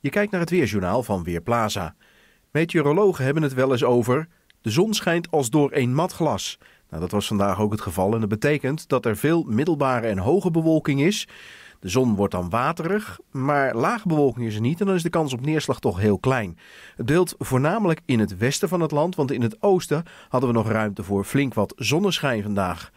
Je kijkt naar het weerjournaal van Weerplaza. Meteorologen hebben het wel eens over. De zon schijnt als door een mat glas. Nou, dat was vandaag ook het geval en dat betekent dat er veel middelbare en hoge bewolking is. De zon wordt dan waterig, maar lage bewolking is er niet en dan is de kans op neerslag toch heel klein. Het deelt voornamelijk in het westen van het land, want in het oosten hadden we nog ruimte voor flink wat zonneschijn vandaag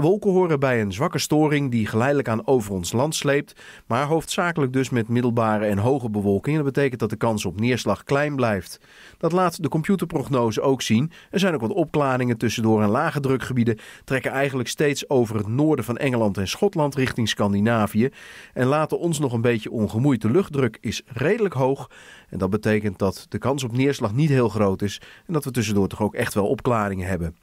wolken horen bij een zwakke storing die geleidelijk aan over ons land sleept, maar hoofdzakelijk dus met middelbare en hoge bewolking. Dat betekent dat de kans op neerslag klein blijft. Dat laat de computerprognose ook zien. Er zijn ook wat opklaringen tussendoor en lage drukgebieden trekken eigenlijk steeds over het noorden van Engeland en Schotland richting Scandinavië en laten ons nog een beetje ongemoeid. De luchtdruk is redelijk hoog en dat betekent dat de kans op neerslag niet heel groot is en dat we tussendoor toch ook echt wel opklaringen hebben.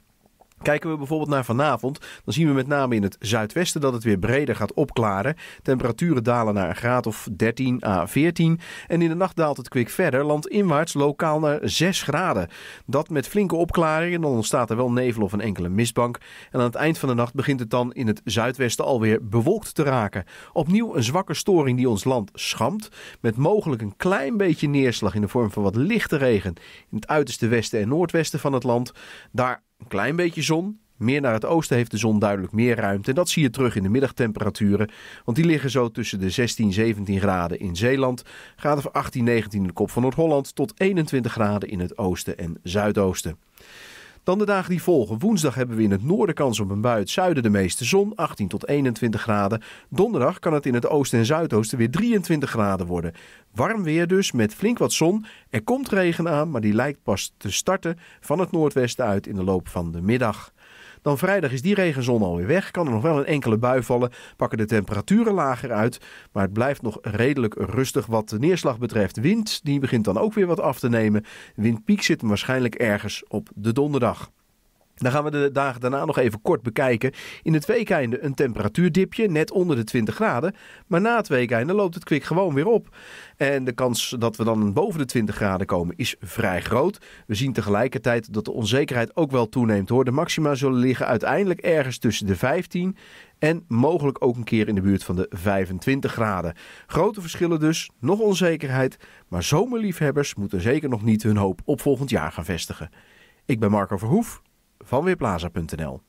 Kijken we bijvoorbeeld naar vanavond, dan zien we met name in het zuidwesten dat het weer breder gaat opklaren. Temperaturen dalen naar een graad of 13 à 14. En in de nacht daalt het kwik verder, landinwaarts lokaal naar 6 graden. Dat met flinke opklaringen, dan ontstaat er wel nevel of een enkele mistbank. En aan het eind van de nacht begint het dan in het zuidwesten alweer bewolkt te raken. Opnieuw een zwakke storing die ons land schampt. Met mogelijk een klein beetje neerslag in de vorm van wat lichte regen in het uiterste westen en noordwesten van het land. Daar klein beetje zon. Meer naar het oosten heeft de zon duidelijk meer ruimte. En dat zie je terug in de middagtemperaturen. Want die liggen zo tussen de 16, 17 graden in Zeeland. Graden van 18, 19 in de kop van Noord-Holland. Tot 21 graden in het oosten en zuidoosten. Dan de dagen die volgen. Woensdag hebben we in het noorden kans op een bui. Het zuiden de meeste zon, 18 tot 21 graden. Donderdag kan het in het oosten en zuidoosten weer 23 graden worden. Warm weer dus, met flink wat zon. Er komt regen aan, maar die lijkt pas te starten van het noordwesten uit in de loop van de middag. Dan vrijdag is die regenzon alweer weg. Kan er nog wel een enkele bui vallen. Pakken de temperaturen lager uit. Maar het blijft nog redelijk rustig wat de neerslag betreft. Wind die begint dan ook weer wat af te nemen. Windpiek zit hem waarschijnlijk ergens op de donderdag. Dan gaan we de dagen daarna nog even kort bekijken. In het weekeinde een temperatuurdipje, net onder de 20 graden. Maar na het weekeinde loopt het kwik gewoon weer op. En de kans dat we dan boven de 20 graden komen is vrij groot. We zien tegelijkertijd dat de onzekerheid ook wel toeneemt hoor. De maxima zullen liggen uiteindelijk ergens tussen de 15 en mogelijk ook een keer in de buurt van de 25 graden. Grote verschillen dus, nog onzekerheid. Maar zomerliefhebbers moeten zeker nog niet hun hoop op volgend jaar gaan vestigen. Ik ben Marco Verhoef van Weerplaza.nl.